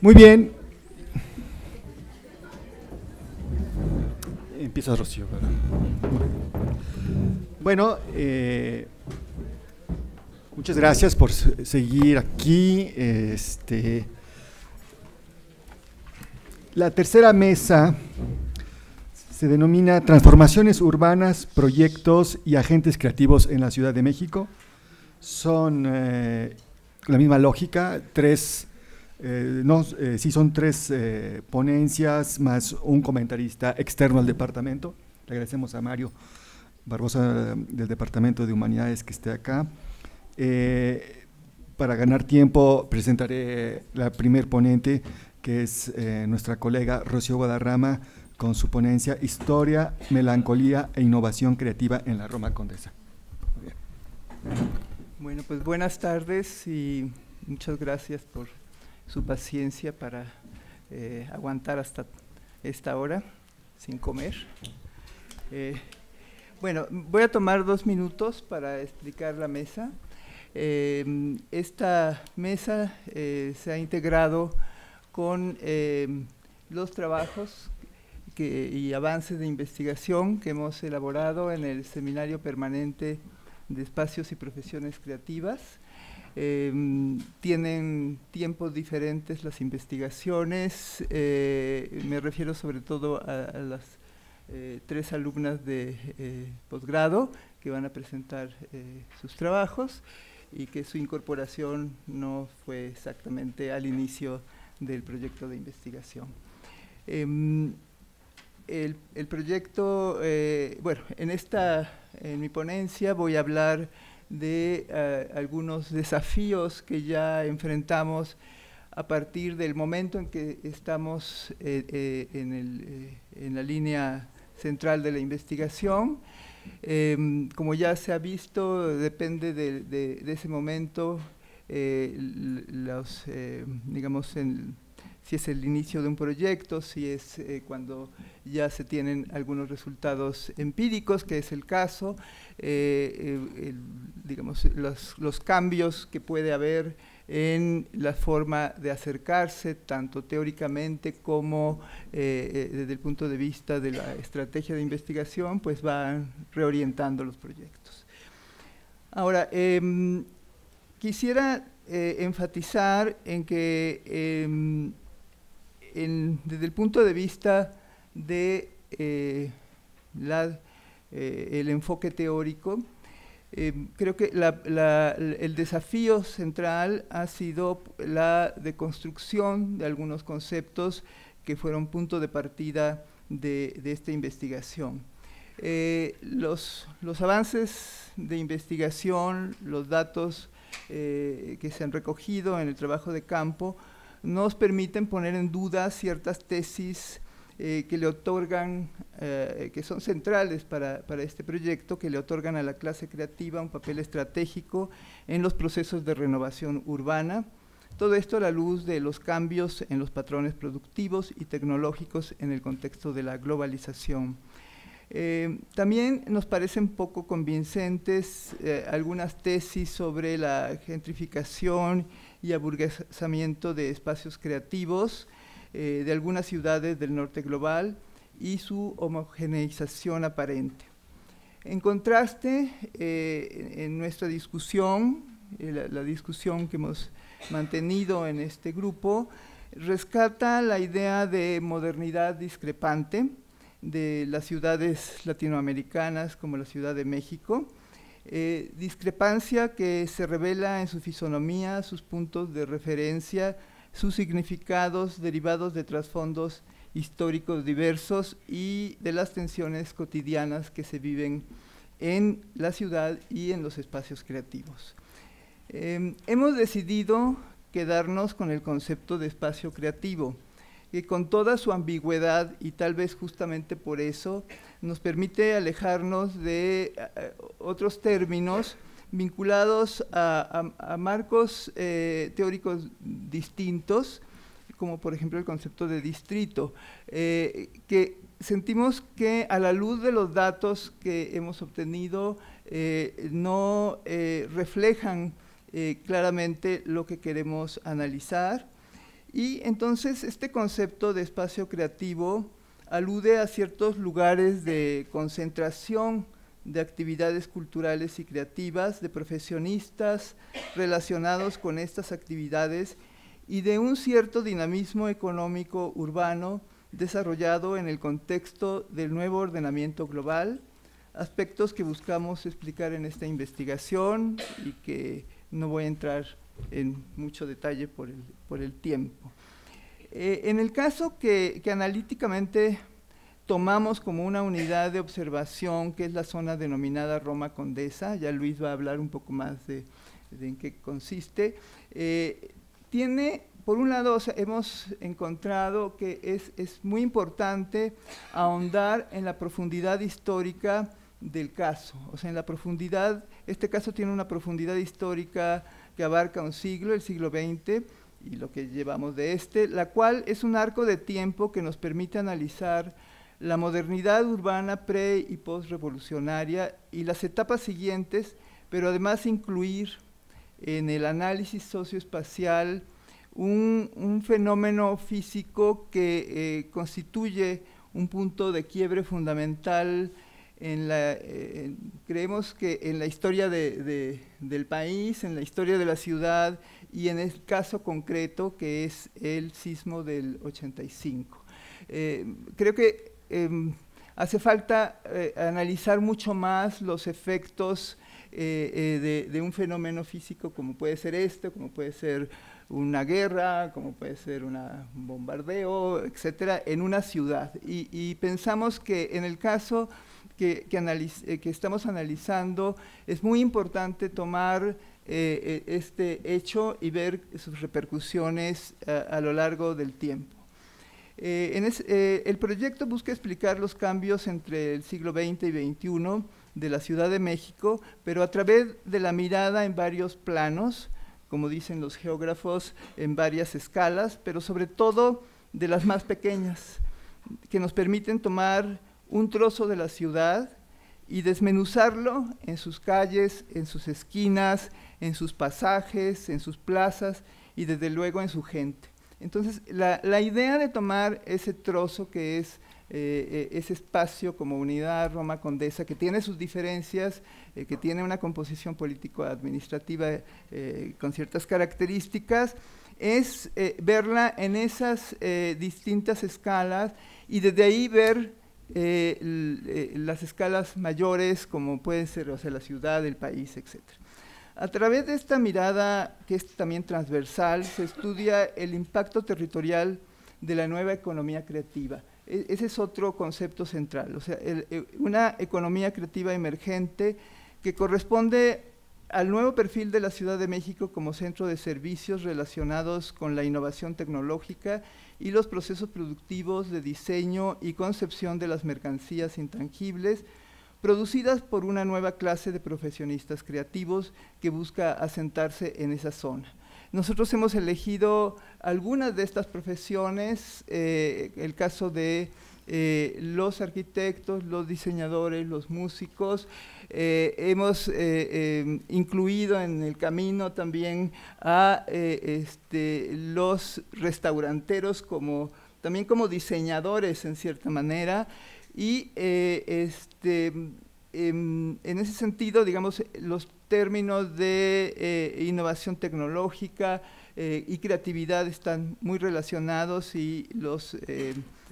Muy bien. Empieza Rocío. Bueno, eh, muchas gracias por seguir aquí. Este, la tercera mesa se denomina Transformaciones Urbanas, Proyectos y Agentes Creativos en la Ciudad de México. Son eh, la misma lógica, tres eh, no, eh, sí son tres eh, ponencias más un comentarista externo al departamento. Le agradecemos a Mario Barbosa del Departamento de Humanidades que esté acá. para ganar tiempo presentaré la primer ponente, que es nuestra colega Rocío Guadarrama, con su ponencia Historia, Melancolía e Innovación Creativa en la Roma Condesa. Bueno, pues buenas tardes y muchas gracias por su paciencia para eh, aguantar hasta esta hora sin comer. Eh, bueno, voy a tomar dos minutos para explicar la mesa. Em, esta mesa eh, se ha integrado con em, los trabajos y avances de investigación que hemos elaborado en el Seminario Permanente de Espacios y Profesiones Creativas, Em, tienen tiempos diferentes las investigaciones, eh, me refiero sobre todo a, las eh, tres alumnas de eh, posgrado que van a presentar sus trabajos y que su incorporación no fue exactamente al inicio del proyecto de investigación. Em, el, el, proyecto, bueno, en, esta, en mi ponencia voy a hablar de eh, algunos desafíos que ya enfrentamos a partir del momento en que estamos eh, eh, en, la línea central de la investigación. Em, como ya se ha visto, depende de, ese momento los, digamos, en, si es el inicio de un proyecto, si es eh, cuando ya se tienen algunos resultados empíricos, que es el caso, eh, digamos, los, cambios que puede haber en la forma de acercarse, tanto teóricamente como eh, desde el punto de vista de la estrategia de investigación, pues van reorientando los proyectos. Ahora, em, quisiera enfatizar en que em, desde el punto de vista de eh, eh, el enfoque teórico, eh, creo que el desafío central ha sido la deconstrucción de algunos conceptos que fueron punto de partida de, esta investigación. los, avances de investigación, los datos que se han recogido en el trabajo de campo, nos permiten poner en duda ciertas tesis eh, que le otorgan, eh, que son centrales para, este proyecto, que le otorgan a la clase creativa un papel estratégico en los procesos de renovación urbana. Todo esto a la luz de los cambios en los patrones productivos y tecnológicos en el contexto de la globalización. Eh, también nos parecen poco convincentes algunas tesis sobre la gentrificación y aburguesamiento de espacios creativos eh, de algunas ciudades del norte global y su homogeneización aparente. En contraste, eh, en nuestra discusión, eh, la, discusión que hemos mantenido en este grupo, rescata la idea de modernidad discrepante de las ciudades latinoamericanas como la Ciudad de México, eh, discrepancia que se revela en su fisonomía, sus puntos de referencia, sus significados derivados de trasfondos históricos diversos y de las tensiones cotidianas que se viven en la ciudad y en los espacios creativos. Em, hemos decidido quedarnos con el concepto de espacio creativo, que con toda su ambigüedad y tal vez justamente por eso nos permite alejarnos de eh, eh, otros términos vinculados a, marcos eh, teóricos distintos, como por ejemplo el concepto de distrito, que sentimos que a la luz de los datos que hemos obtenido no reflejan claramente lo que queremos analizar. Y entonces este concepto de espacio creativo alude a ciertos lugares de concentración de actividades culturales y creativas, de profesionistas relacionados con estas actividades y de un cierto dinamismo económico urbano desarrollado en el contexto del nuevo ordenamiento global, aspectos que buscamos explicar en esta investigación y que no voy a entrar en mucho detalle por el, por el tiempo. Eh, en el caso que, analíticamente tomamos como una unidad de observación, que es la zona denominada Roma Condesa, ya Luis va a hablar un poco más de, en qué consiste, eh, tiene, por un lado, hemos encontrado que es, es, muy importante ahondar en la profundidad histórica del caso, o sea, en la profundidad, este caso tiene una profundidad histórica que abarca un siglo, el siglo XX, y lo que llevamos de este, la cual es un arco de tiempo que nos permite analizar la modernidad urbana pre y post-revolucionaria y las etapas siguientes, pero además incluir en el análisis socioespacial un, fenómeno físico que eh, constituye un punto de quiebre fundamental la, eh, creemos que en la historia del país, en la historia de la ciudad y en el caso concreto que es el sismo del 85. Eh, creo que em, hace falta eh, analizar mucho más los efectos de, un fenómeno físico como puede ser este, como puede ser una guerra, como puede ser un bombardeo, etcétera, en una ciudad. Y, y pensamos que en el caso eh, que, estamos analizando, es muy importante tomar eh, eh, este hecho y ver sus repercusiones a, lo largo del tiempo. el proyecto busca explicar los cambios entre el siglo XX y XXI de la Ciudad de México, pero a través de la mirada en varios planos, como dicen los geógrafos, en varias escalas, pero sobre todo de las más pequeñas, que nos permiten tomar un trozo de la ciudad y desmenuzarlo en sus calles, en sus esquinas, en sus pasajes, en sus plazas y desde luego en su gente. Entonces, la, idea de tomar ese trozo que es eh, eh, ese espacio como unidad Roma Condesa, que tiene sus diferencias, eh, que tiene una composición político-administrativa con ciertas características, es verla en esas distintas escalas y desde ahí ver eh, eh, las escalas mayores como puede ser o sea, la ciudad, el país, etc. A través de esta mirada, que es también transversal, se estudia el impacto territorial de la nueva economía creativa. E, ese es otro concepto central, o sea, eh, una economía creativa emergente que corresponde al nuevo perfil de la Ciudad de México como centro de servicios relacionados con la innovación tecnológica y los procesos productivos de diseño y concepción de las mercancías intangibles producidas por una nueva clase de profesionistas creativos que busca asentarse en esa zona. Nosotros hemos elegido algunas de estas profesiones, eh, el caso de eh, los arquitectos, los diseñadores, los músicos. Eh, hemos eh, incluido en el camino también a este, los restauranteros como también como diseñadores en cierta manera y este, em, en ese sentido, digamos, los términos de innovación tecnológica y creatividad están muy relacionados y los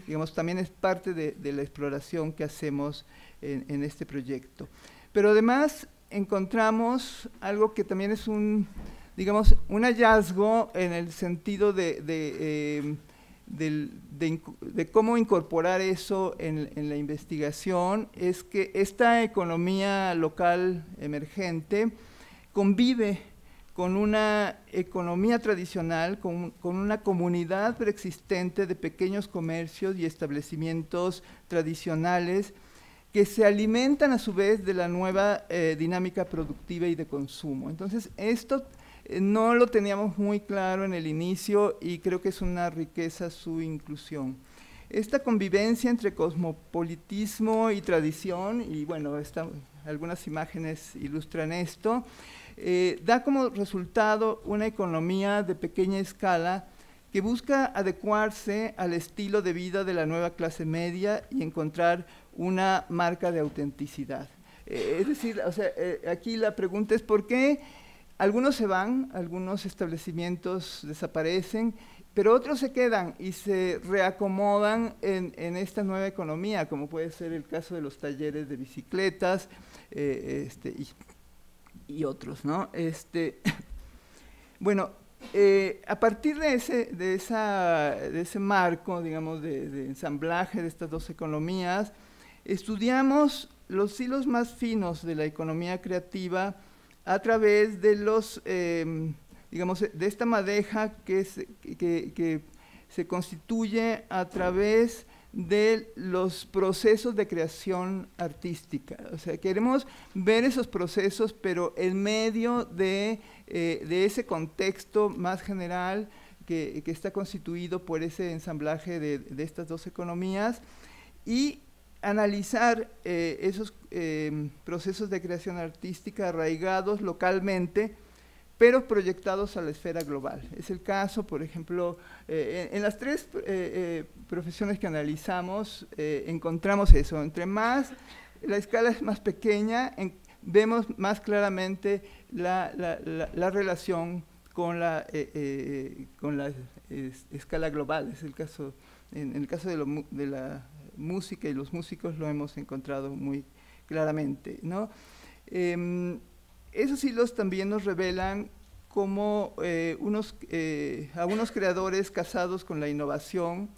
digamos, también es parte de, la exploración que hacemos en, este proyecto. Pero además encontramos algo que también es un, digamos, un hallazgo en el sentido de, em, cómo incorporar eso en, en, la investigación, es que esta economía local emergente convive con una economía tradicional, con, una comunidad preexistente de pequeños comercios y establecimientos tradicionales que se alimentan a su vez de la nueva eh, dinámica productiva y de consumo. Entonces, esto eh, no lo teníamos muy claro en el inicio y creo que es una riqueza su inclusión. Esta convivencia entre cosmopolitismo y tradición, y bueno, algunas imágenes ilustran esto, eh, da como resultado una economía de pequeña escala que busca adecuarse al estilo de vida de la nueva clase media y encontrar una marca de autenticidad. Eh, es decir, eh, aquí la pregunta es por qué algunos se van, algunos establecimientos desaparecen, pero otros se quedan y se reacomodan en, esta nueva economía, como puede ser el caso de los talleres de bicicletas, este, y y otros, ¿no? Este, bueno, eh, a partir de ese, de, de ese marco, digamos, de, ensamblaje de estas dos economías, estudiamos los hilos más finos de la economía creativa a través de los, em, digamos, de esta madeja que, que se constituye a través de los procesos de creación artística. O sea, queremos ver esos procesos, pero en medio de, eh, ese contexto más general que, está constituido por ese ensamblaje de, estas dos economías y analizar eh, esos eh, procesos de creación artística arraigados localmente pero proyectados a la esfera global. Es el caso, por ejemplo, eh, en, las tres eh, eh, profesiones que analizamos encontramos eso. Entre más la escala es más pequeña, vemos más claramente la, relación con la, escala global. Es el caso, en, el caso de, la música y los músicos lo hemos encontrado muy claramente. ¿no? Em, esos hilos también nos revelan cómo eh, unos, eh, a unos creadores casados con la innovación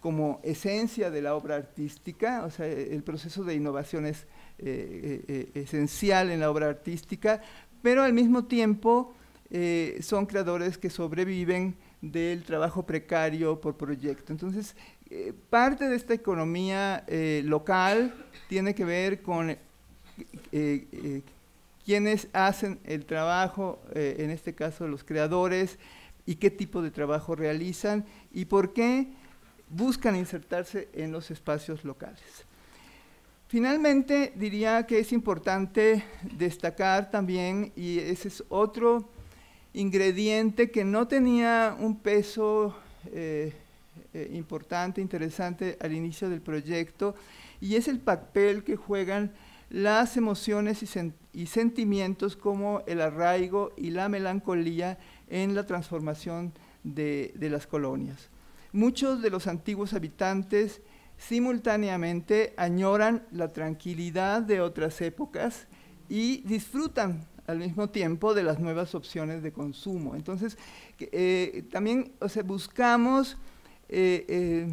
como esencia de la obra artística, o sea, el proceso de innovación es eh, esencial en la obra artística, pero al mismo tiempo son creadores que sobreviven del trabajo precario por proyecto. Entonces, parte de esta economía local tiene que ver con Quiénes hacen el trabajo, eh, en este caso los creadores, y qué tipo de trabajo realizan y por qué buscan insertarse en los espacios locales. Finalmente, diría que es importante destacar también, y ese es otro ingrediente que no tenía un peso eh, eh, importante, interesante al inicio del proyecto, y es el papel que juegan las emociones y, sentimientos y sentimientos como el arraigo y la melancolía en la transformación de, las colonias. Muchos de los antiguos habitantes simultáneamente añoran la tranquilidad de otras épocas y disfrutan al mismo tiempo de las nuevas opciones de consumo. Entonces, eh, también o sea, buscamos eh,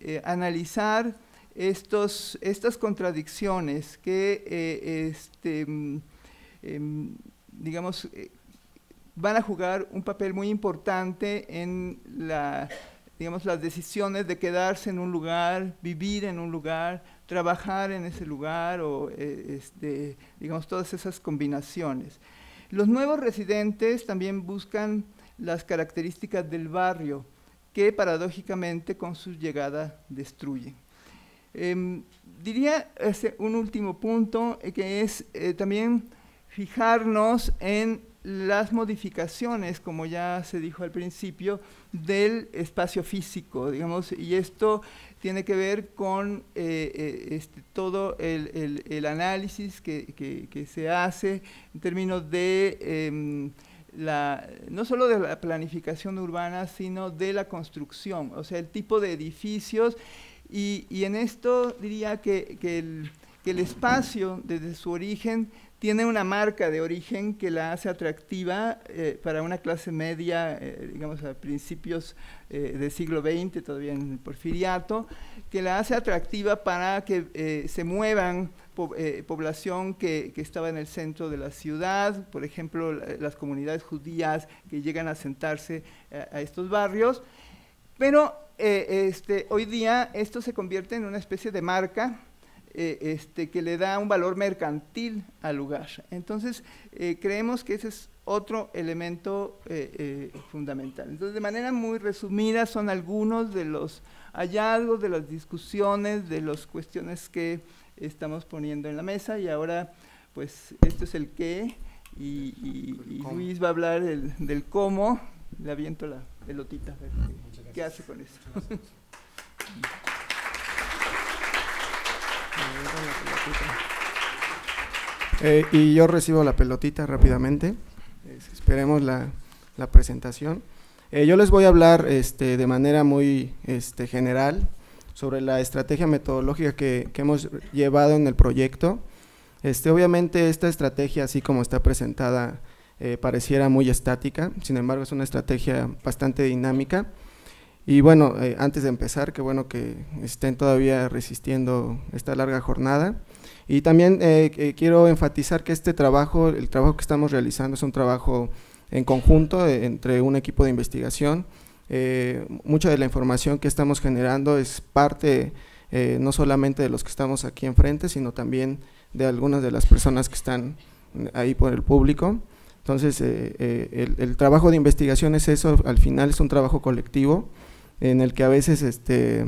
eh, analizar estas contradicciones que, eh, este, mm, em, digamos, eh, van a jugar un papel muy importante en digamos, las decisiones de quedarse en un lugar, vivir en un lugar, trabajar en ese lugar o, eh, este, digamos, todas esas combinaciones. Los nuevos residentes también buscan las características del barrio que paradójicamente con su llegada destruyen. Em, diría este, un último punto eh, que es eh, también fijarnos en las modificaciones, como ya se dijo al principio, del espacio físico, digamos, y esto tiene que ver con eh, este, todo el, análisis que, se hace en términos de... Em, la, no solo de la planificación urbana, sino de la construcción, o sea, el tipo de edificios y, en esto diría que, el, espacio, desde su origen, tiene una marca de origen que la hace atractiva eh, para una clase media, eh, digamos a principios eh, del siglo XX, todavía en el porfiriato, que la hace atractiva para que se muevan población que, estaba en el centro de la ciudad, por ejemplo, las comunidades judías que llegan a sentarse a estos barrios, pero eh, este, hoy día esto se convierte en una especie de marca eh, este, que le da un valor mercantil al lugar. Entonces, eh, creemos que ese es otro elemento fundamental. Entonces, de manera muy resumida, son algunos de los hallazgos, de las discusiones, de las cuestiones que estamos poniendo en la mesa y ahora, pues, esto es el qué y, Luis va a hablar del, del cómo, le aviento la... Este, qué, hace con eh, y yo recibo la pelotita rápidamente. esperemos la, presentación. Eh, yo les voy a hablar este, de manera muy este, general sobre la estrategia metodológica que, que, hemos llevado en el proyecto. Este, obviamente esta estrategia, así como está presentada eh, pareciera muy estática, sin embargo es una estrategia bastante dinámica. Y bueno, eh, antes de empezar, qué bueno que estén todavía resistiendo esta larga jornada. Y también eh, quiero enfatizar que este trabajo, el trabajo que estamos realizando es un trabajo en conjunto entre un equipo de investigación. mucha de la información que estamos generando es parte no solamente de los que estamos aquí enfrente, sino también de algunas de las personas que están ahí por el público. Entonces, eh, eh, el, trabajo de investigación es eso, al final es un trabajo colectivo en el que a veces este,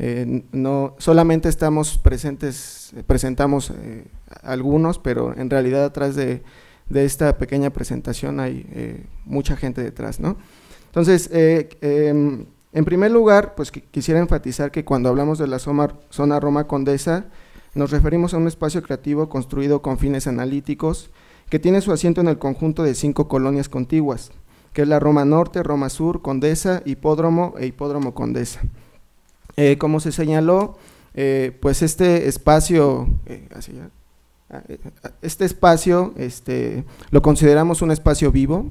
eh, no solamente estamos presentes, presentamos algunos, pero en realidad atrás de, esta pequeña presentación hay mucha gente detrás, ¿no? Entonces, em, en primer lugar, pues quisiera enfatizar que cuando hablamos de la zona Roma Condesa, nos referimos a un espacio creativo construido con fines analíticos, que tiene su asiento en el conjunto de cinco colonias contiguas, que es la Roma Norte, Roma Sur, Condesa, Hipódromo e Hipódromo Condesa. Eh, como se señaló, eh, pues este espacio, eh, ah, ah, este espacio este, lo consideramos un espacio vivo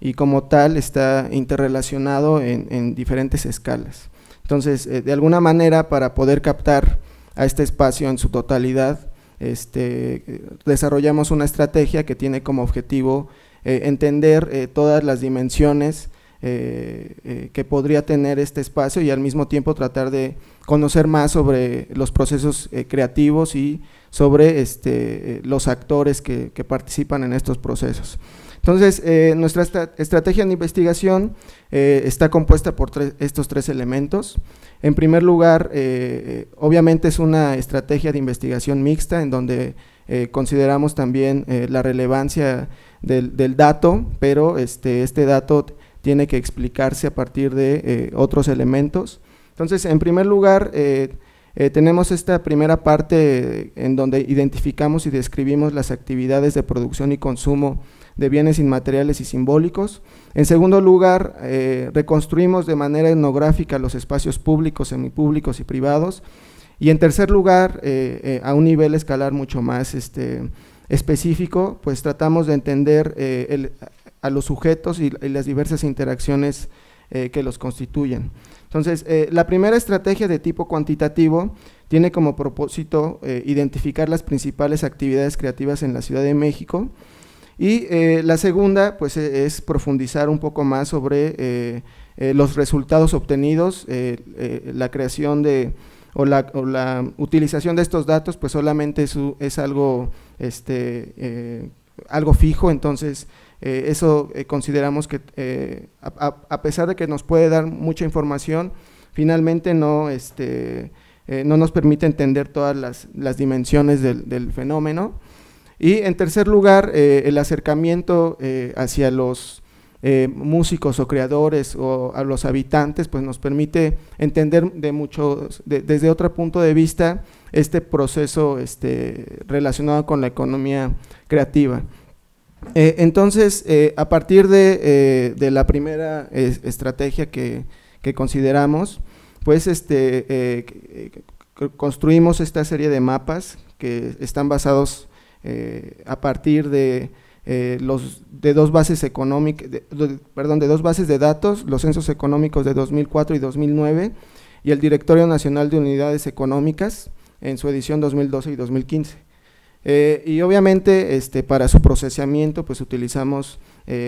y como tal está interrelacionado en diferentes escalas. Entonces, de alguna manera, para poder captar a este espacio en su totalidad, este, desarrollamos una estrategia que tiene como objetivo eh, entender eh, todas las dimensiones eh, que podría tener este espacio y al mismo tiempo tratar de conocer más sobre los procesos creativos y sobre este, los actores que participan en estos procesos. Entonces, eh, nuestra estrategia de investigación eh, está compuesta por estos tres elementos. En primer lugar, eh, obviamente es una estrategia de investigación mixta en donde consideramos también la relevancia del, dato, pero este, este, dato tiene que explicarse a partir de otros elementos. Entonces, en primer lugar, tenemos esta primera parte en donde identificamos y describimos las actividades de producción y consumo de bienes inmateriales y simbólicos. En segundo lugar, eh, reconstruimos de manera etnográfica los espacios públicos, semipúblicos y privados. Y en tercer lugar, eh, eh, a un nivel escalar mucho más este, específico, pues tratamos de entender a los sujetos y, las diversas interacciones que los constituyen. Entonces, la primera estrategia de tipo cuantitativo tiene como propósito identificar las principales actividades creativas en la Ciudad de México y eh, la segunda, pues, e, es profundizar un poco más sobre eh, eh, los resultados obtenidos, la creación de o la, utilización de estos datos, pues solamente es, algo, este, algo fijo, entonces eso consideramos que a, pesar de que nos puede dar mucha información, finalmente no, este, no nos permite entender todas las, dimensiones del fenómeno. Y en tercer lugar, eh, el acercamiento eh, hacia los eh, músicos o creadores o a los habitantes, pues nos permite entender de mucho desde otro punto de vista este proceso este, relacionado con la economía creativa. entonces, a partir de, la primera estrategia que, consideramos, pues este, construimos esta serie de mapas que están basados eh, a partir de, eh, los, de dos bases económicas, perdón, de dos bases de datos, los censos económicos de 2004 y 2009 y el Directorio Nacional de Unidades Económicas en su edición 2012 y 2015. Eh, y obviamente este, para su procesamiento pues utilizamos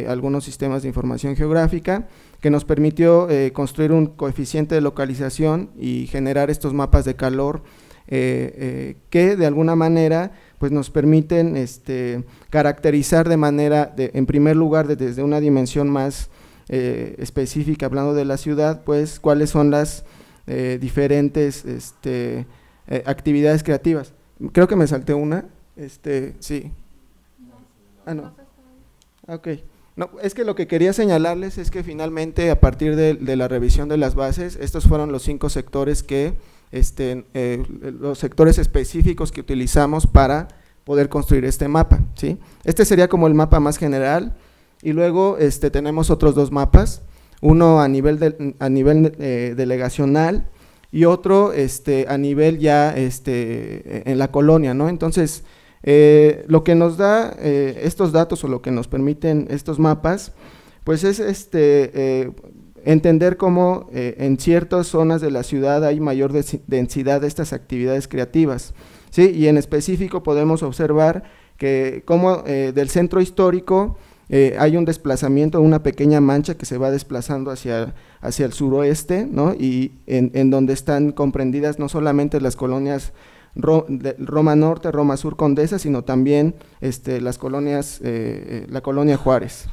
algunos sistemas de información geográfica que nos permitió construir un coeficiente de localización y generar estos mapas de calor que de alguna manera pues nos permiten este, caracterizar de manera, en primer lugar, desde una dimensión más eh, específica, hablando de la ciudad, pues cuáles son las eh, diferentes este, eh, actividades creativas. Creo que me salté una, este, sí. Ah, no. Ok. No, es que lo que quería señalarles es que finalmente a partir de la revisión de las bases, estos fueron los cinco sectores que este, eh, los sectores específicos que utilizamos para poder construir este mapa. ¿sí? Este sería como el mapa más general y luego este, tenemos otros dos mapas, uno a nivel, a nivel eh, delegacional y otro este, a nivel ya este, en la colonia. ¿no? Entonces, eh, lo que nos da estos datos o lo que nos permiten estos mapas, pues es este, Entender cómo eh, en ciertas zonas de la ciudad hay mayor densidad de estas actividades creativas. Y en específico podemos observar que como eh, del centro histórico eh, hay un desplazamiento, una pequeña mancha que se va desplazando hacia, hacia el suroeste, y en, donde están comprendidas no solamente las colonias Roma Norte, Roma Sur, Condesa, sino también este, las colonias, la colonia Juárez.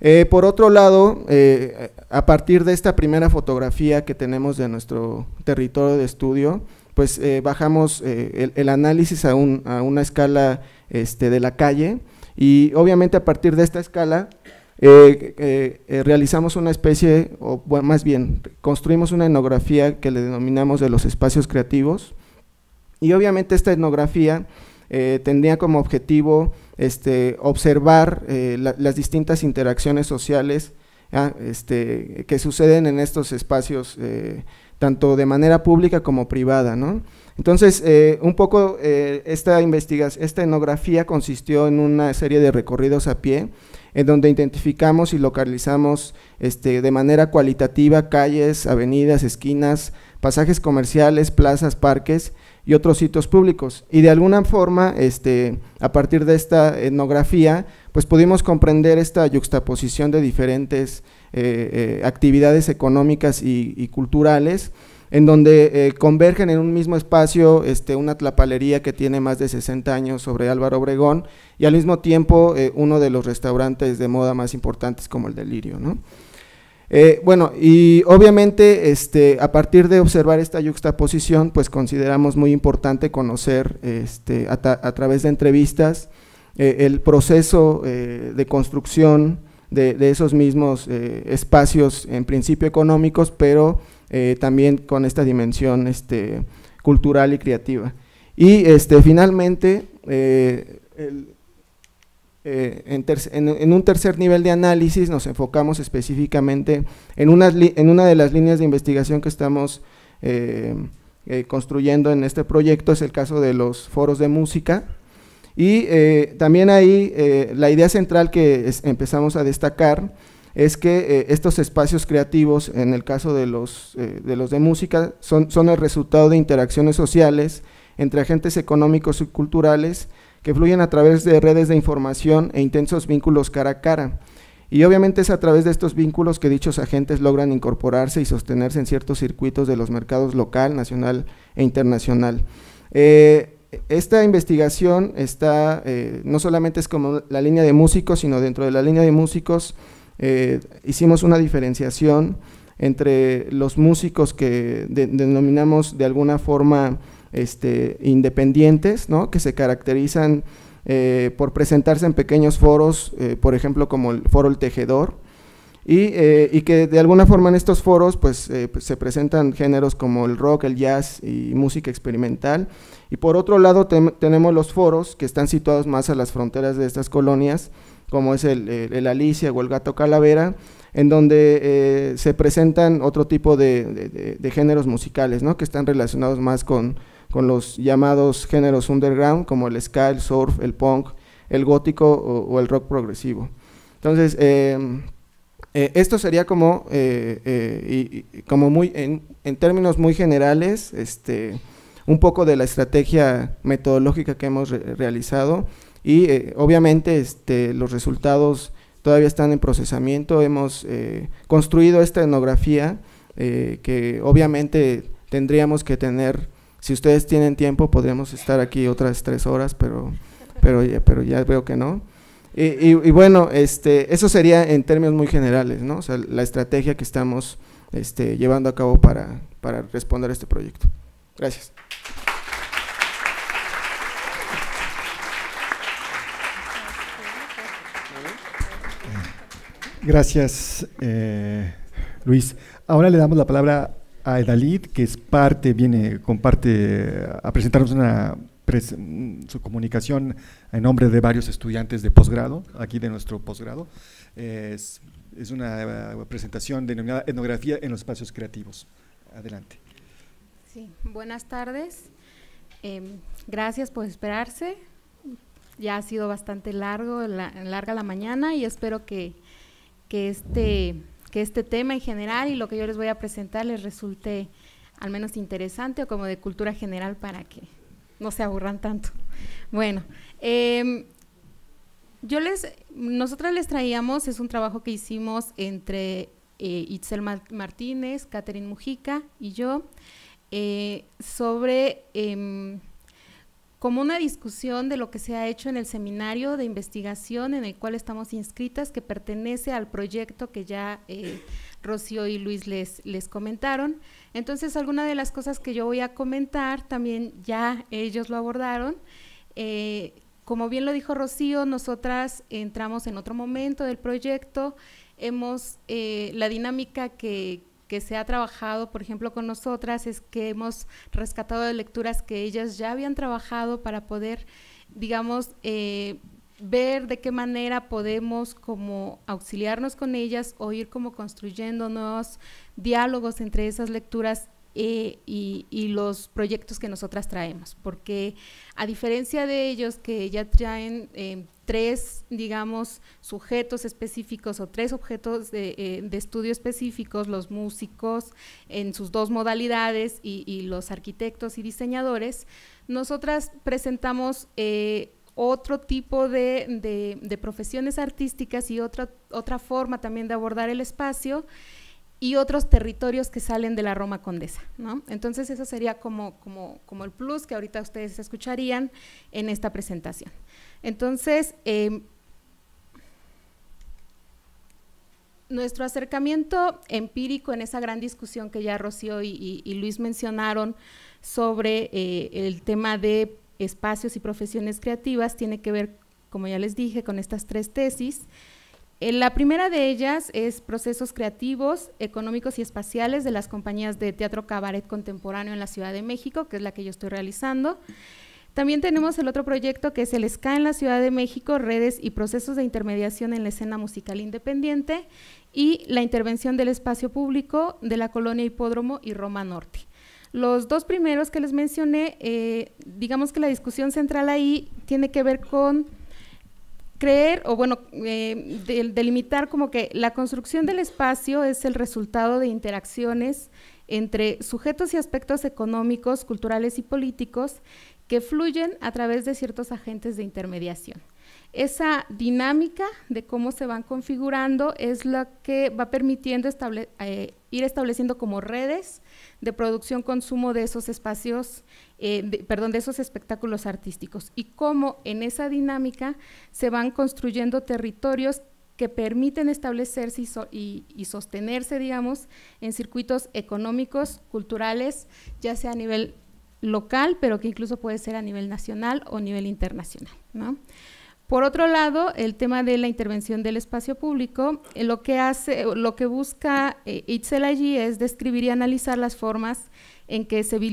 Eh, por otro lado, eh, a partir de esta primera fotografía que tenemos de nuestro territorio de estudio, pues eh, bajamos el, análisis a, una escala este, de la calle y obviamente a partir de esta escala realizamos una especie, o más bien, construimos una etnografía que le denominamos de los espacios creativos y obviamente esta etnografía tendría como objetivo este, observar eh, las distintas interacciones sociales ah, este, que suceden en estos espacios, eh, tanto de manera pública como privada. Entonces, eh, un poco esta investigación, esta etnografía consistió en una serie de recorridos a pie, en donde identificamos y localizamos este, de manera cualitativa calles, avenidas, esquinas, pasajes comerciales, plazas, parques, y otros sitios públicos. Y de alguna forma, este, a partir de esta etnografía, pues pudimos comprender esta yuxtaposición de diferentes eh, eh, actividades económicas y, culturales, en donde eh, convergen en un mismo espacio este, una tlapalería que tiene más de 60 años sobre Álvaro Obregón y al mismo tiempo uno de los restaurantes de moda más importantes como el Delirio. ¿no? Eh, bueno, y obviamente este, a partir de observar esta yuxtaposición, pues consideramos muy importante conocer este, a, través de entrevistas eh, el proceso eh, de construcción de, de esos mismos espacios en principio económicos, pero también con esta dimensión este, cultural y creativa. Y este, finalmente, el, eh, en, un tercer nivel de análisis nos enfocamos específicamente en, una de las líneas de investigación que estamos eh, eh, construyendo en este proyecto, es el caso de los foros de música. Y también ahí la idea central que empezamos a destacar es que estos espacios creativos, en el caso de los de, música, son el resultado de interacciones sociales entre agentes económicos y culturales que fluyen a través de redes de información e intensos vínculos cara a cara. Y obviamente es a través de estos vínculos que dichos agentes logran incorporarse y sostenerse en ciertos circuitos de los mercados local, nacional e internacional. Eh, esta investigación está, eh, no solamente es como la línea de músicos, sino dentro de la línea de músicos eh, hicimos una diferenciación entre los músicos que denominamos de alguna forma este, independientes, que se caracterizan eh, por presentarse en pequeños foros, eh, por ejemplo como el foro El Tejedor, y, eh, que de alguna forma en estos foros pues, pues, se presentan géneros como el rock, el jazz y música experimental. Y por otro lado tenemos los foros que están situados más a las fronteras de estas colonias, como es el, Alicia o el Gato Calavera, en donde se presentan otro tipo de, géneros musicales, que están relacionados más con, con los llamados géneros underground como el ska, el surf, el punk, el gótico o, el rock progresivo. Entonces, em, eh, esto sería como, eh, eh, como muy, en, términos muy generales, este, un poco de la estrategia metodológica que hemos realizado y obviamente este, los resultados todavía están en procesamiento, hemos construido esta etnografía que obviamente tendríamos que tener si ustedes tienen tiempo, podríamos estar aquí otras tres horas, pero, pero, pero ya veo que no. Y, bueno, este, eso sería en términos muy generales, ¿no? la estrategia que estamos este, llevando a cabo para, para responder a este proyecto. Gracias. Gracias, eh, Luis. Ahora le damos la palabra a Edalid, que es parte, viene, comparte a presentarnos una su comunicación en nombre de varios estudiantes de posgrado, aquí de nuestro posgrado. Es, una eh, presentación denominada Etnografía en los espacios creativos. Adelante. Sí, buenas tardes. Em, gracias por esperarse. Ya ha sido bastante largo, larga la mañana y espero que, que este que este tema en general y lo que yo les voy a presentar les resulte al menos interesante o como de cultura general para que no se aburran tanto. Bueno, em, yo les, nosotras les traíamos, es un trabajo que hicimos entre eh, Itzel Martínez, Catherine Mujica y yo, eh, sobre em, como una discusión de lo que se ha hecho en el seminario de investigación en el cual estamos inscritas, que pertenece al proyecto que ya eh, Rocío y Luis les, les comentaron. Entonces, alguna de las cosas que yo voy a comentar, también ya ellos lo abordaron. Eh, como bien lo dijo Rocío, nosotras entramos en otro momento del proyecto, hemos, eh, la dinámica que, que se ha trabajado, por ejemplo, con nosotras, es que hemos rescatado lecturas que ellas ya habían trabajado para poder, digamos, eh, ver de qué manera podemos como auxiliarnos con ellas o ir como construyendo nuevos diálogos entre esas lecturas eh, y, los proyectos que nosotras traemos, porque a diferencia de ellos que ya traen eh, tres, digamos, sujetos específicos o tres objetos eh, de, estudio específicos, los músicos en sus dos modalidades y, los arquitectos y diseñadores, nosotras presentamos otro tipo de, profesiones artísticas y otra, otra forma también de abordar el espacio y otros territorios que salen de la Roma Condesa. Entonces, eso sería como, como, el plus que ahorita ustedes escucharían en esta presentación. Entonces, em, nuestro acercamiento empírico en esa gran discusión que ya Rocío y, Luis mencionaron sobre eh, el tema de espacios y profesiones creativas tiene que ver, como ya les dije, con estas tres tesis. Eh, la primera de ellas es procesos creativos, económicos y espaciales de las compañías de teatro cabaret contemporáneo en la Ciudad de México, que es la que yo estoy realizando. También tenemos el otro proyecto que es el SCA en la Ciudad de México, redes y procesos de intermediación en la escena musical independiente y la intervención del espacio público de la colonia Hipódromo y Roma Norte. Los dos primeros que les mencioné, eh, digamos que la discusión central ahí tiene que ver con creer, o bueno, eh, delimitar como que la construcción del espacio es el resultado de interacciones entre sujetos y aspectos económicos, culturales y políticos que fluyen a través de ciertos agentes de intermediación. Esa dinámica de cómo se van configurando es la que va permitiendo eh, ir estableciendo como redes de producción, consumo de esos espacios, eh, perdón, de esos espectáculos artísticos y cómo en esa dinámica se van construyendo territorios que permiten establecerse y, sostenerse, digamos, en circuitos económicos, culturales, ya sea a nivel local, pero que incluso puede ser a nivel nacional o a nivel internacional. Por otro lado, el tema de la intervención del espacio público, eh, lo que hace, eh, lo que busca eh, Itzel allí es describir y analizar las formas en que se,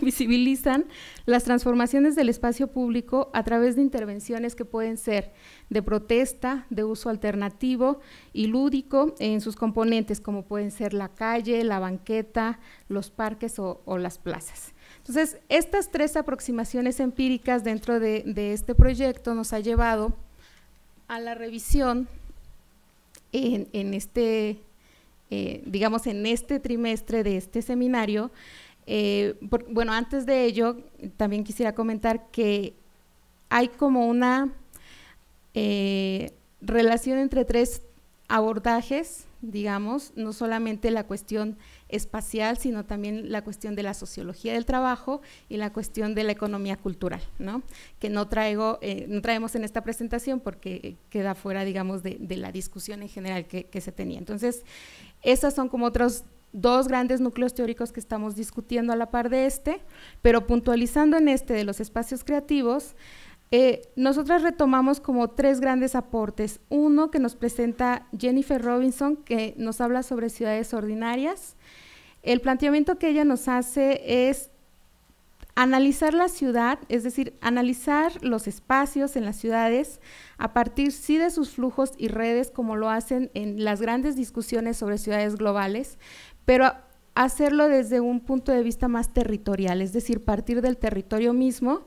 visibilizan las transformaciones del espacio público a través de intervenciones que pueden ser de protesta, de uso alternativo y lúdico en sus componentes, como pueden ser la calle, la banqueta, los parques o las plazas. Entonces, estas tres aproximaciones empíricas dentro de, este proyecto nos ha llevado a la revisión en, este, eh, digamos, en este trimestre de este seminario. Eh, bueno, antes de ello, también quisiera comentar que hay como una eh, relación entre tres abordajes digamos, no solamente la cuestión espacial, sino también la cuestión de la sociología del trabajo y la cuestión de la economía cultural, Que no traigo, eh, no traemos en esta presentación porque queda fuera, digamos, de, la discusión en general que, que, se tenía. Entonces, esas son como otros dos grandes núcleos teóricos que estamos discutiendo a la par de este, pero puntualizando en este de los espacios creativos, eh, nosotras retomamos como tres grandes aportes. Uno que nos presenta Jennifer Robinson, que nos habla sobre ciudades ordinarias. El planteamiento que ella nos hace es analizar la ciudad, es decir, analizar los espacios en las ciudades a partir sí de sus flujos y redes, como lo hacen en las grandes discusiones sobre ciudades globales, pero hacerlo desde un punto de vista más territorial, es decir, partir del territorio mismo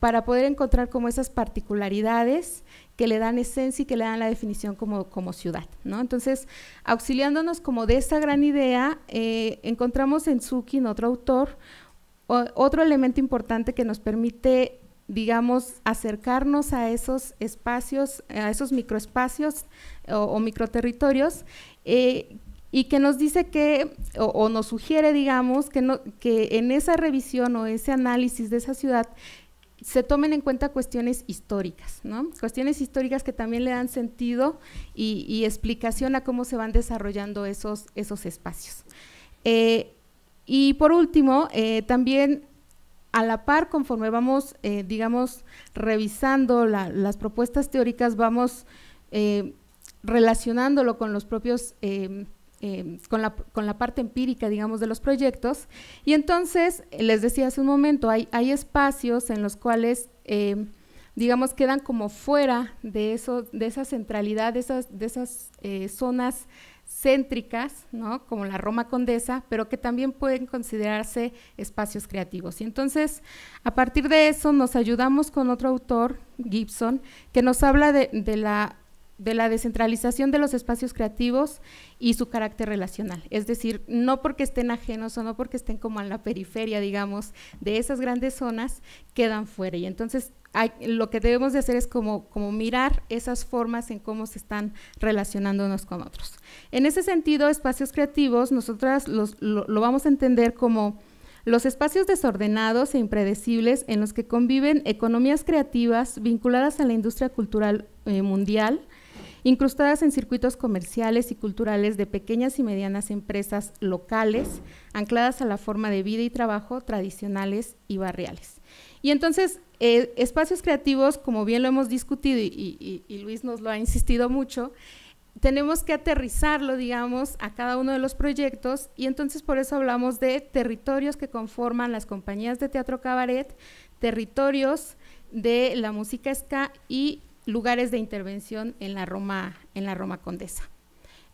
para poder encontrar como esas particularidades que le dan esencia y que le dan la definición como, como ciudad. ¿no? Entonces, auxiliándonos como de esa gran idea, eh, encontramos en en otro autor, otro elemento importante que nos permite, digamos, acercarnos a esos espacios, a esos microespacios o, microterritorios, eh, y que nos dice que, o, nos sugiere, digamos, que, no, que en esa revisión o ese análisis de esa ciudad, se tomen en cuenta cuestiones históricas, ¿no? Cuestiones históricas que también le dan sentido y, explicación a cómo se van desarrollando esos, esos espacios. Eh, y por último, eh, también a la par, conforme vamos, eh, digamos, revisando las propuestas teóricas, vamos relacionándolo con los propios eh, con, la, parte empírica, digamos, de los proyectos. Y entonces, eh, les decía hace un momento, hay, hay espacios en los cuales, eh, digamos, quedan como fuera de, eso, de esa centralidad, de esas, de esas zonas céntricas, ¿no? como la Roma Condesa, pero que también pueden considerarse espacios creativos. Y entonces, a partir de eso, nos ayudamos con otro autor, Gibson, que nos habla de la de la descentralización de los espacios creativos y su carácter relacional. Es decir, no porque estén ajenos o no porque estén como en la periferia, digamos, de esas grandes zonas, quedan fuera. Y entonces hay, lo que debemos de hacer es como, como mirar esas formas en cómo se están relacionando unos con otros. En ese sentido, espacios creativos, nosotras los, lo, vamos a entender como los espacios desordenados e impredecibles en los que conviven economías creativas vinculadas a la industria cultural eh, mundial, incrustadas en circuitos comerciales y culturales de pequeñas y medianas empresas locales, ancladas a la forma de vida y trabajo tradicionales y barriales. Y entonces, eh, espacios creativos, como bien lo hemos discutido y, Luis nos lo ha insistido mucho, tenemos que aterrizarlo, digamos, a cada uno de los proyectos y entonces por eso hablamos de territorios que conforman las compañías de teatro cabaret, territorios de la música ska y lugares de intervención en la Roma, en la Roma Condesa.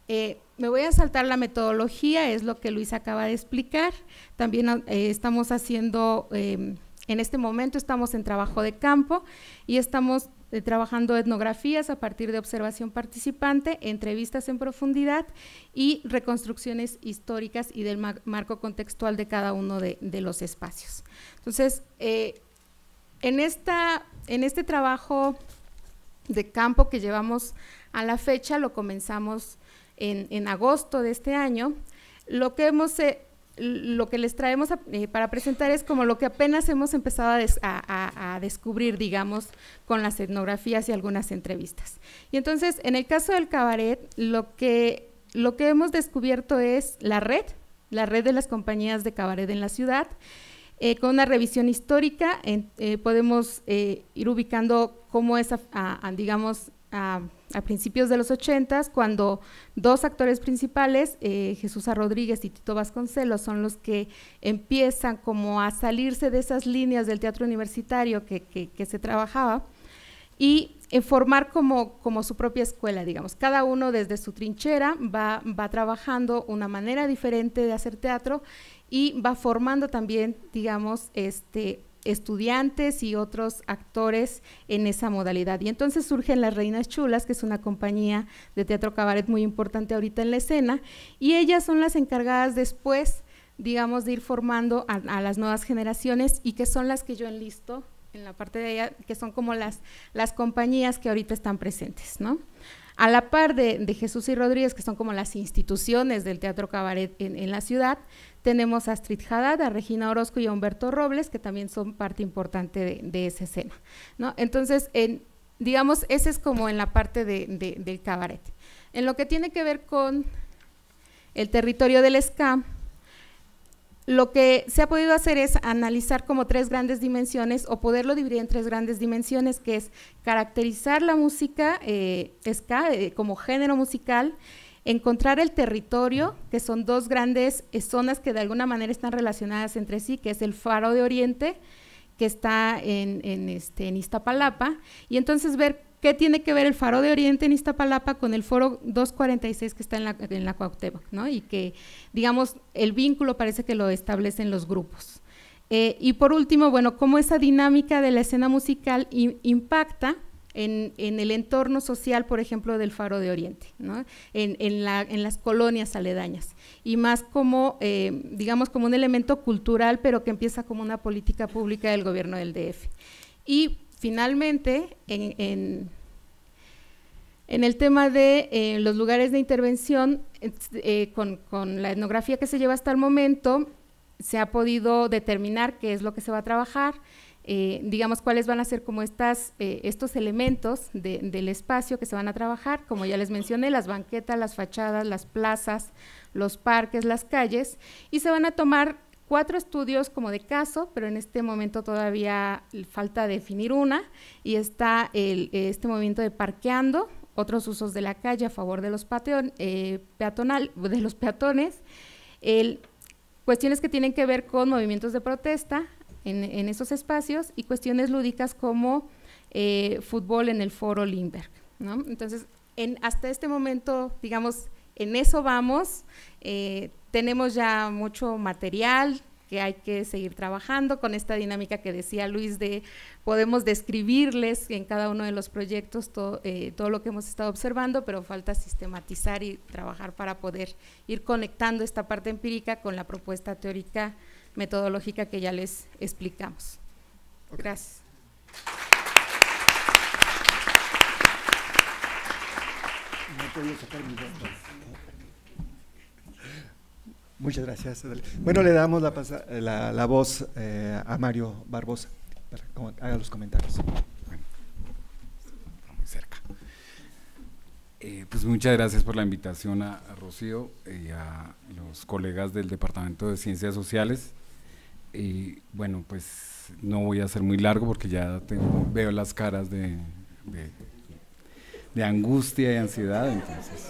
Eh, me voy a saltar la metodología, es lo que Luis acaba de explicar. También ah, eh, estamos haciendo, em, en este momento estamos en trabajo de campo y estamos eh, trabajando etnografías a partir de observación participante, entrevistas en profundidad y reconstrucciones históricas y del marco contextual de cada uno de, los espacios. Entonces, en, esta, en este trabajo de campo que llevamos a la fecha, lo comenzamos en, agosto de este año. Lo que hemos eh, lo que les traemos eh, para presentar es como lo que apenas hemos empezado a, descubrir, digamos, con las etnografías y algunas entrevistas. Y entonces, en el caso del cabaret, lo que, lo que hemos descubierto es la red, la red de las compañías de cabaret en la ciudad. Eh, con una revisión histórica eh, podemos eh, ir ubicando cómo es, digamos, a, principios de los 80, cuando dos actores principales, Jesús A. Rodríguez y Tito Vasconcelos, son los que empiezan como a salirse de esas líneas del teatro universitario que, se trabajaba y formar como, como, su propia escuela, digamos. Cada uno desde su trinchera va, va, trabajando una manera diferente de hacer teatro y va formando también, digamos, este estudiantes y otros actores en esa modalidad. Y entonces surgen Las Reinas Chulas, que es una compañía de teatro cabaret muy importante ahorita en la escena, y ellas son las encargadas después, digamos, de ir formando a, las nuevas generaciones y que son las que yo enlisto en la parte de ella, que son como las, las compañías que ahorita están presentes, ¿no? A la par de, Jesús y Rodríguez, que son como las instituciones del teatro cabaret en, la ciudad, tenemos a Astrid Haddad, a Regina Orozco y a Humberto Robles, que también son parte importante de, esa escena. ¿no? Entonces, digamos, ese es como en la parte del cabaret. En lo que tiene que ver con el territorio del SCAM, lo que se ha podido hacer es analizar como tres grandes dimensiones o poderlo dividir en tres grandes dimensiones, que es caracterizar la música eh, eh, como género musical, encontrar el territorio, que son dos grandes eh, zonas que de alguna manera están relacionadas entre sí, que es el Faro de Oriente, que está en, este, en Iztapalapa, y entonces ver ¿Qué tiene que ver el Faro de Oriente en Iztapalapa con el Foro 246 que está en la, en Cuauhtémoc, Y que, digamos, el vínculo parece que lo establecen los grupos. Eh, y por último, bueno, cómo esa dinámica de la escena musical impacta en, el entorno social, por ejemplo, del Faro de Oriente, en, las colonias aledañas, y más como, eh, digamos, como un elemento cultural, pero que empieza como una política pública del gobierno del DF. Y finalmente, en, el tema de eh, los lugares de intervención, eh, con, la etnografía que se lleva hasta el momento, se ha podido determinar qué es lo que se va a trabajar, eh, digamos cuáles van a ser como estas, estos elementos del espacio que se van a trabajar, como ya les mencioné, las banquetas, las fachadas, las plazas, los parques, las calles, y se van a tomar cuatro estudios como de caso, pero en este momento todavía falta definir una, y está este movimiento de parqueando, otros usos de la calle a favor de los, eh, peatonal, de los peatones, cuestiones que tienen que ver con movimientos de protesta en, esos espacios y cuestiones lúdicas como eh, fútbol en el foro Lindbergh. Entonces, en, hasta este momento, digamos, en eso vamos. Eh, tenemos ya mucho material que hay que seguir trabajando con esta dinámica que decía Luis de podemos describirles en cada uno de los proyectos todo, eh, todo lo que hemos estado observando, pero falta sistematizar y trabajar para poder ir conectando esta parte empírica con la propuesta teórica metodológica que ya les explicamos. Gracias. Muchas gracias. Bueno, le damos la, eh, voz eh, a Mario Barbosa para que haga los comentarios. Bueno, muy cerca. Eh, pues muchas gracias por la invitación a, Rocío y a los colegas del Departamento de Ciencias Sociales. Y bueno, pues no voy a ser muy largo porque ya veo las caras de, de angustia y ansiedad, entonces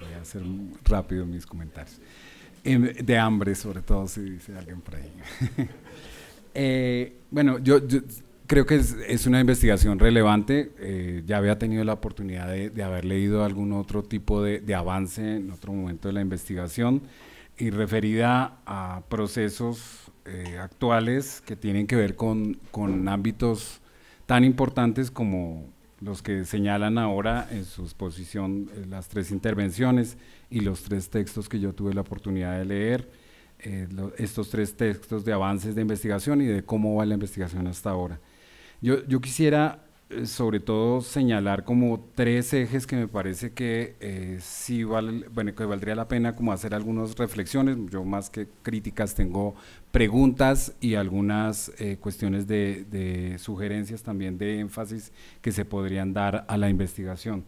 voy a hacer rápido mis comentarios de hambre, sobre todo, si dice alguien por ahí. Eh, bueno, yo, creo que es, una investigación relevante. Eh, ya había tenido la oportunidad de, haber leído algún otro tipo de, avance en otro momento de la investigación y referida a procesos eh, actuales que tienen que ver con, con ámbitos tan importantes como los que señalan ahora en su exposición eh, las tres intervenciones y los tres textos que yo tuve la oportunidad de leer, eh, estos tres textos de avances de investigación y de cómo va la investigación hasta ahora. Yo, yo quisiera eh, sobre todo señalar como tres ejes que me parece que sí bueno, que valdría la pena como hacer algunas reflexiones, yo más que críticas tengo preguntas y algunas eh, cuestiones de, sugerencias también de énfasis que se podrían dar a la investigación.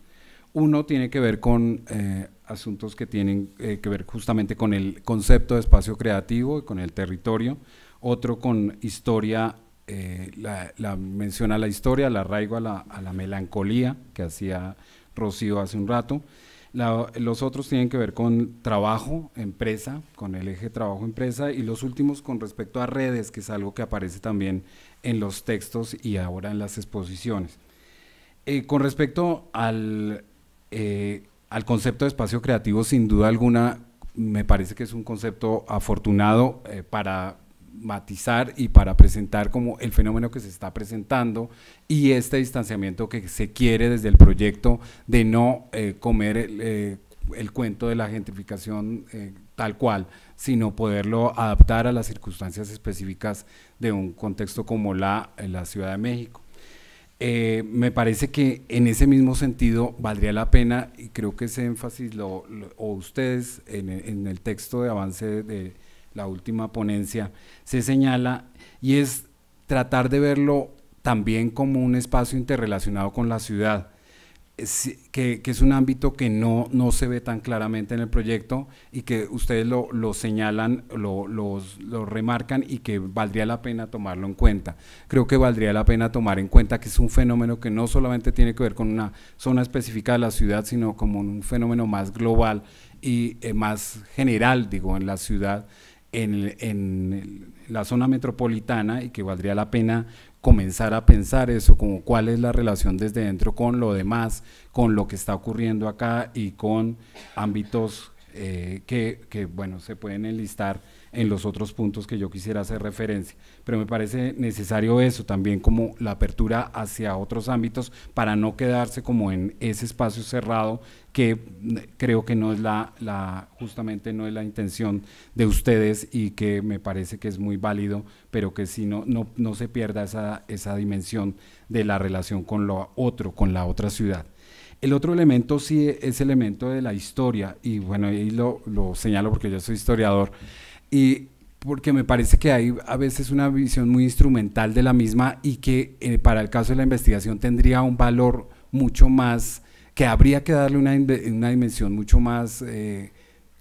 Uno tiene que ver con eh, asuntos que tienen eh, que ver justamente con el concepto de espacio creativo y con el territorio, otro con historia, la, la, menciona la historia, el arraigo a la melancolía que hacía Rocío hace un rato, los otros tienen que ver con trabajo, empresa, con el eje trabajo, empresa, y los últimos con respecto a redes, que es algo que aparece también en los textos y ahora en las exposiciones. Eh, con respecto al, eh, al concepto de espacio creativo, sin duda alguna, me parece que es un concepto afortunado eh, para matizar y para presentar como el fenómeno que se está presentando y este distanciamiento que se quiere desde el proyecto de no eh, comer el, eh, el, cuento de la gentrificación eh, tal cual, sino poderlo adaptar a las circunstancias específicas de un contexto como la, la Ciudad de México. me parece que en ese mismo sentido valdría la pena, y creo que ese énfasis lo, lo o ustedes en, en, el texto de avance de, la última ponencia, se señala y es tratar de verlo también como un espacio interrelacionado con la ciudad, que, es un ámbito que no, se ve tan claramente en el proyecto y que ustedes lo, señalan, lo, remarcan y que valdría la pena tomarlo en cuenta. Creo que valdría la pena tomar en cuenta que es un fenómeno que no solamente tiene que ver con una zona específica de la ciudad, sino como un fenómeno más global y eh, más general, digo, en la ciudad en, la zona metropolitana y que valdría la pena comenzar a pensar eso, como cuál es la relación desde dentro con lo demás, con lo que está ocurriendo acá y con ámbitos eh, que, que, bueno, se pueden enlistar en los otros puntos que yo quisiera hacer referencia. Pero me parece necesario eso también como la apertura hacia otros ámbitos para no quedarse como en ese espacio cerrado que mm, creo que no es la, justamente no es la intención de ustedes y que me parece que es muy válido, pero que si no, no, no se pierda esa, esa dimensión de la relación con lo otro, con la otra ciudad. El otro elemento sí es elemento de la historia, y bueno, ahí lo, señalo porque yo soy historiador y porque me parece que hay a veces una visión muy instrumental de la misma y que eh, para el caso de la investigación tendría un valor mucho más, que habría que darle una, una dimensión mucho más eh,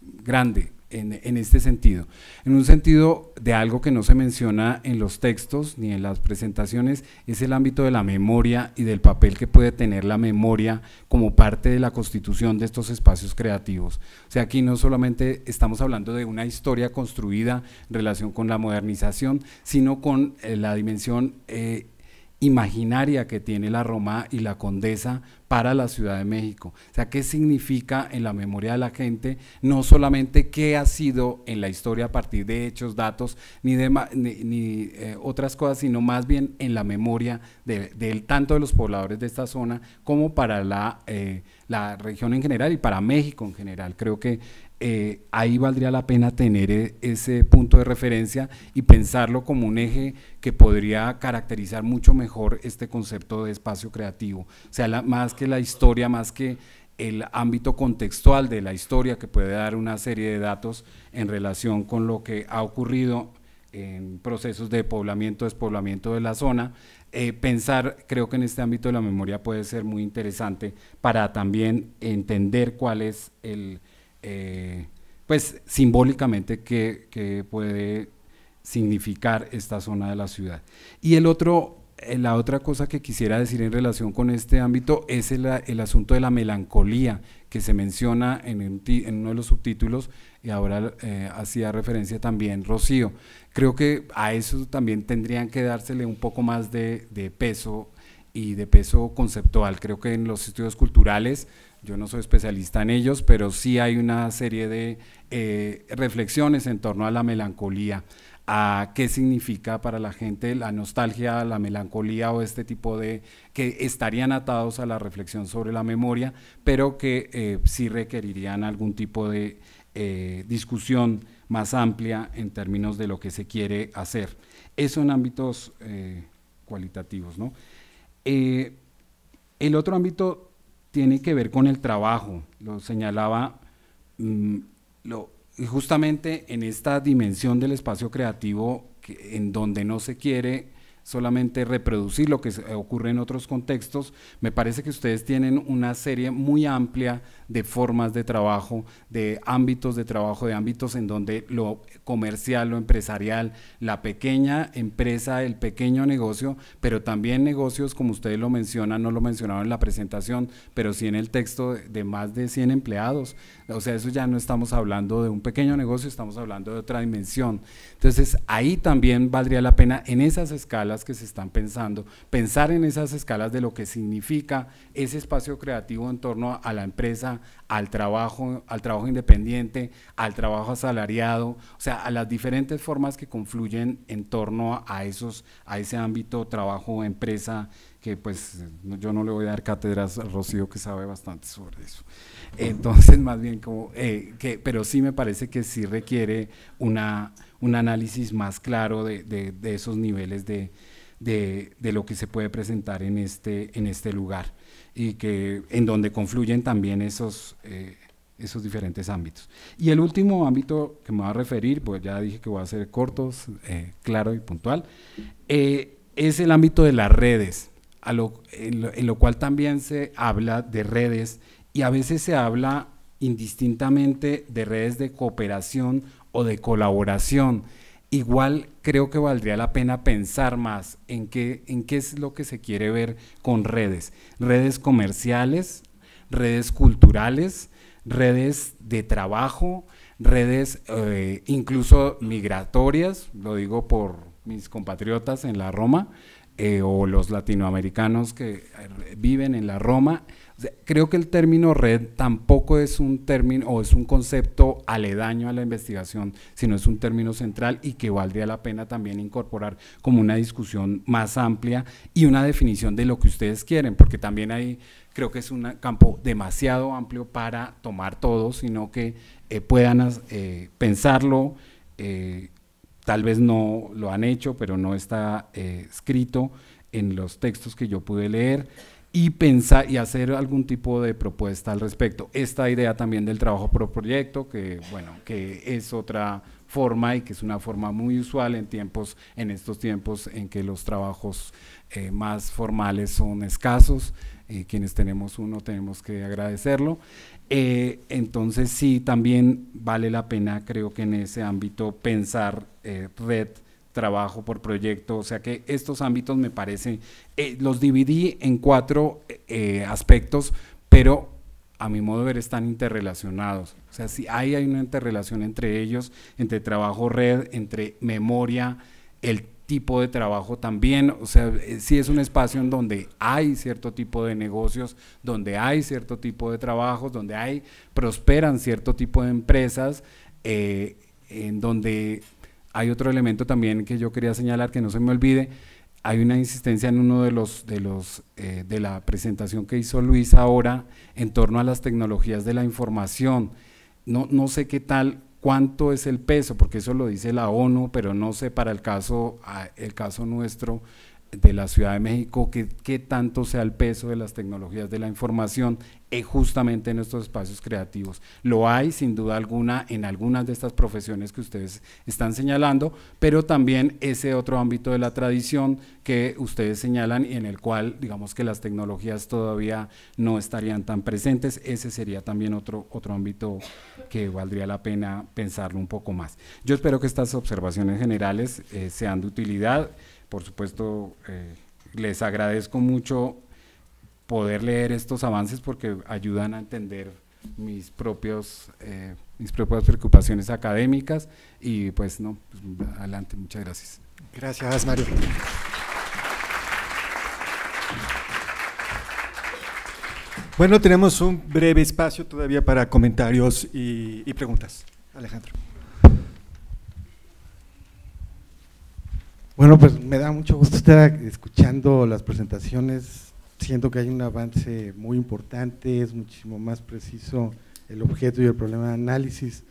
grande en, este sentido, en un sentido de algo que no se menciona en los textos ni en las presentaciones, es el ámbito de la memoria y del papel que puede tener la memoria como parte de la constitución de estos espacios creativos. O sea, aquí no solamente estamos hablando de una historia construida en relación con la modernización, sino con eh, la dimensión... Eh, imaginaria que tiene la Roma y la Condesa para la Ciudad de México. O sea, ¿qué significa en la memoria de la gente? No solamente qué ha sido en la historia a partir de hechos, datos, ni, ni, eh, otras cosas, sino más bien en la memoria del tanto de los pobladores de esta zona como para la, eh, la región en general y para México en general. Creo que eh, ahí valdría la pena tener eh, ese punto de referencia y pensarlo como un eje que podría caracterizar mucho mejor este concepto de espacio creativo. O sea, más que la historia, más que el ámbito contextual de la historia que puede dar una serie de datos en relación con lo que ha ocurrido en procesos de poblamiento, despoblamiento de la zona, eh, pensar, creo que en este ámbito de la memoria puede ser muy interesante para también entender cuál es el eh, pues simbólicamente que puede significar esta zona de la ciudad. Y el otro, eh, la otra cosa que quisiera decir en relación con este ámbito es el, asunto de la melancolía que se menciona en, uno de los subtítulos y ahora eh, hacía referencia también Rocío. Creo que a eso también tendrían que dársele un poco más de peso y de peso conceptual. Creo que en los estudios culturales yo no soy especialista en ellos, pero sí hay una serie de eh, reflexiones en torno a la melancolía, a qué significa para la gente la nostalgia, la melancolía o este tipo de que estarían atados a la reflexión sobre la memoria, pero que eh, sí requerirían algún tipo de eh, discusión más amplia en términos de lo que se quiere hacer. Eso en ámbitos cualitativos, el otro ámbito tiene que ver con el trabajo. Lo señalaba mm, justamente en esta dimensión del espacio creativo en donde no se quiere solamente reproducir lo que ocurre en otros contextos. Me parece que ustedes tienen una serie muy amplia de formas de trabajo, de ámbitos de trabajo, de ámbitos en donde lo comercial, lo empresarial, la pequeña empresa, el pequeño negocio, pero también negocios, como ustedes lo mencionan, no lo mencionaron en la presentación, pero sí en el texto de más de 100 empleados. O sea, eso ya no estamos hablando de un pequeño negocio, estamos hablando de otra dimensión. Entonces, ahí también valdría la pena en esas escalas que se están pensando, pensar en esas escalas de lo que significa ese espacio creativo en torno a la empresa, al trabajo, al trabajo independiente, al trabajo asalariado, o sea, a las diferentes formas que confluyen en torno a esos a ese ámbito trabajo empresa que pues yo no le voy a dar cátedras a Rocío que sabe bastante sobre eso. Entonces, más bien como, eh, que, pero sí me parece que sí requiere una, un análisis más claro de esos niveles de, de, lo que se puede presentar en este, este lugar y en donde confluyen también eh, esos, diferentes ámbitos. Y el último ámbito que me voy a referir, pues ya dije que voy a ser cortos, eh, claro y puntual, eh, es el ámbito de las redes, en lo cual también se habla de redes y a veces se habla indistintamente de redes de cooperación o de colaboración igual creo que valdría la pena pensar más en qué, es lo que se quiere ver con redes. Redes comerciales, redes culturales, redes de trabajo, redes eh, incluso migratorias, lo digo por mis compatriotas en la Roma eh, o los latinoamericanos que eh, viven en la Roma, Creo que el término red tampoco es un término o es un concepto aledaño a la investigación, sino es un término central y que valdría la pena también incorporar como una discusión más amplia y una definición de lo que ustedes quieren, porque también hay, creo que es un campo demasiado amplio para tomar todo, sino que eh, puedan eh, pensarlo. Eh, tal vez no lo han hecho, pero no está escrito en los textos que yo pude leer y pensar y hacer algún tipo de propuesta al respecto. Esta idea también del trabajo por proyecto, que bueno, que es otra forma y que es una forma muy usual en tiempos, en estos tiempos en que los trabajos eh, más formales son escasos. Eh, quienes tenemos uno tenemos que agradecerlo. Eh, entonces sí, también vale la pena, creo que en ese ámbito, pensar red trabajo por proyecto, o sea que estos ámbitos me parecen eh, los dividí en cuatro eh, aspectos, pero a mi modo de ver están interrelacionados. O sea, si hay, hay una interrelación entre ellos, entre trabajo red, entre memoria, el tipo de trabajo también, o sea, eh, si es un espacio en donde hay cierto tipo de negocios, donde hay cierto tipo de trabajos, donde hay, prosperan cierto tipo de empresas, en donde hay otro elemento también que yo quería señalar que no se me olvide. Hay una insistencia en uno de los de los eh, de la presentación que hizo Luis ahora en torno a las tecnologías de la información. No, no sé qué tal cuánto es el peso, porque eso lo dice la ONU, pero no sé para el caso, ah, el caso nuestro, de la Ciudad de México, que tanto sea el peso de las tecnologías de la información eh, justamente en estos espacios creativos. Lo hay, sin duda alguna, en algunas de estas profesiones que ustedes están señalando, pero también ese otro ámbito de la tradición que ustedes señalan y en el cual, digamos que las tecnologías todavía no estarían tan presentes, ese sería también otro, otro ámbito que valdría la pena pensarlo un poco más. Yo espero que estas observaciones generales eh, sean de utilidad por supuesto, eh, les agradezco mucho poder leer estos avances porque ayudan a entender mis propios eh, mis propias preocupaciones académicas y pues no pues, adelante muchas gracias gracias Mario bueno tenemos un breve espacio todavía para comentarios y, y preguntas Alejandro Bueno, pues me da mucho gusto estar escuchando las presentaciones, siento que hay un avance muy importante, es muchísimo más preciso el objeto y el problema de análisis.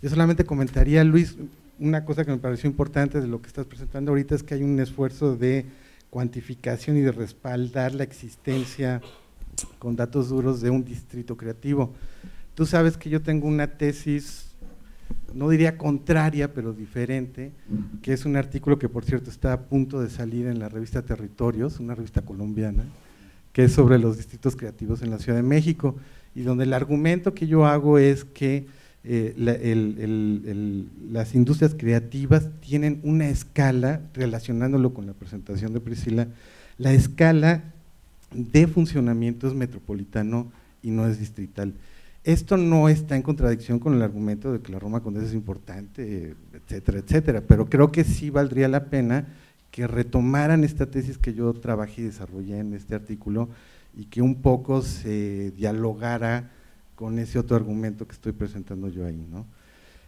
Yo solamente comentaría, Luis, una cosa que me pareció importante de lo que estás presentando ahorita es que hay un esfuerzo de cuantificación y de respaldar la existencia con datos duros de un distrito creativo. Tú sabes que yo tengo una tesis no diría contraria, pero diferente, que es un artículo que por cierto está a punto de salir en la revista Territorios, una revista colombiana, que es sobre los distritos creativos en la Ciudad de México, y donde el argumento que yo hago es que eh, las industrias creativas tienen una escala, relacionándolo con la presentación de Priscila, la escala de funcionamiento es metropolitano y no es distrital. Esto no está en contradicción con el argumento de que la Roma Condesa es importante, etcétera, etcétera, pero creo que sí valdría la pena que retomaran esta tesis que yo trabajé y desarrollé en este artículo y que un poco se dialogara con ese otro argumento que estoy presentando yo ahí.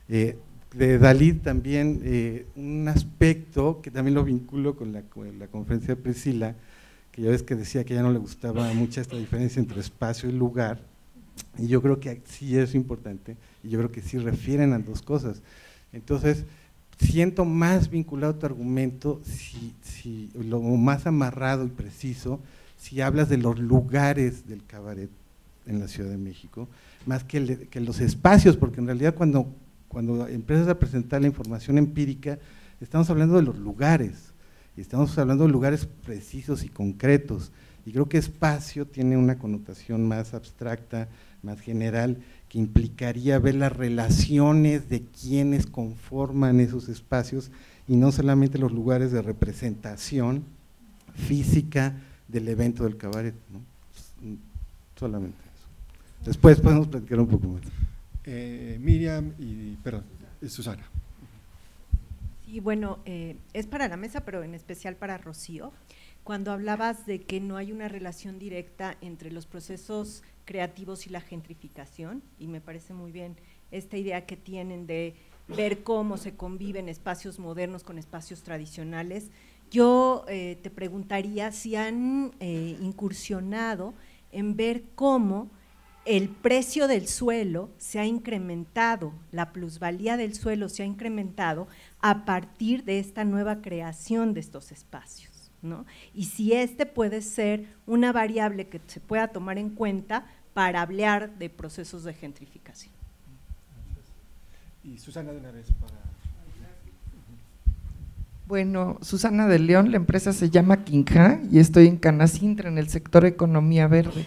Eh, de Dalí también eh, un aspecto que también lo vinculo con la, conferencia de Priscila, que ya ves que decía que ya no le gustaba mucho esta diferencia entre espacio y lugar, y yo creo que sí es importante, y yo creo que sí refieren a dos cosas. Entonces, siento más vinculado tu argumento, si, lo más amarrado y preciso, si hablas de los lugares del cabaret en la Ciudad de México, más que, que los espacios, porque en realidad cuando, cuando empiezas a presentar la información empírica, estamos hablando de los lugares, y estamos hablando de lugares precisos y concretos. Y creo que espacio tiene una connotación más abstracta, más general, que implicaría ver las relaciones de quienes conforman esos espacios y no solamente los lugares de representación física del evento del cabaret. ¿no? Pues, mm, solamente eso. Después podemos platicar un poco más. Eh, Miriam y, perdón, Susana. Sí, bueno, eh, es para la mesa, pero en especial para Rocío cuando hablabas de que no hay una relación directa entre los procesos creativos y la gentrificación, y me parece muy bien esta idea que tienen de ver cómo se conviven espacios modernos con espacios tradicionales, yo eh, te preguntaría si han eh, incursionado en ver cómo el precio del suelo se ha incrementado, la plusvalía del suelo se ha incrementado a partir de esta nueva creación de estos espacios. Y si este puede ser una variable que se pueda tomar en cuenta para hablar de procesos de gentrificación. Y Susana de una vez para... Bueno, Susana de León, la empresa se llama Quinja y estoy en Canacintra, en el sector economía verde.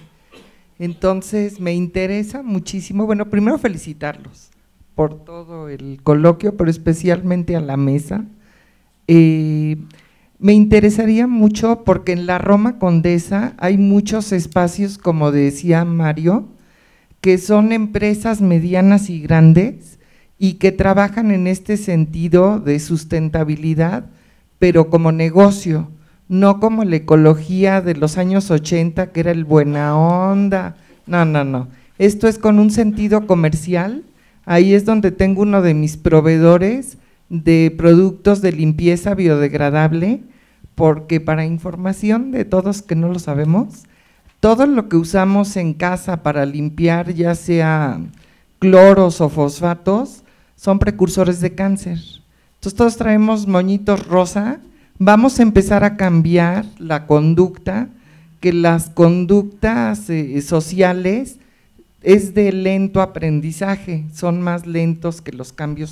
Entonces, me interesa muchísimo, bueno, primero felicitarlos por todo el coloquio, pero especialmente a la mesa. Eh, me interesaría mucho porque en la Roma Condesa hay muchos espacios, como decía Mario, que son empresas medianas y grandes y que trabajan en este sentido de sustentabilidad, pero como negocio, no como la ecología de los años 80, que era el buena onda. No, no, no. Esto es con un sentido comercial. Ahí es donde tengo uno de mis proveedores de productos de limpieza biodegradable, porque para información de todos que no lo sabemos, todo lo que usamos en casa para limpiar, ya sea cloros o fosfatos, son precursores de cáncer. Entonces todos traemos moñitos rosa, vamos a empezar a cambiar la conducta, que las conductas eh, sociales es de lento aprendizaje, son más lentos que los cambios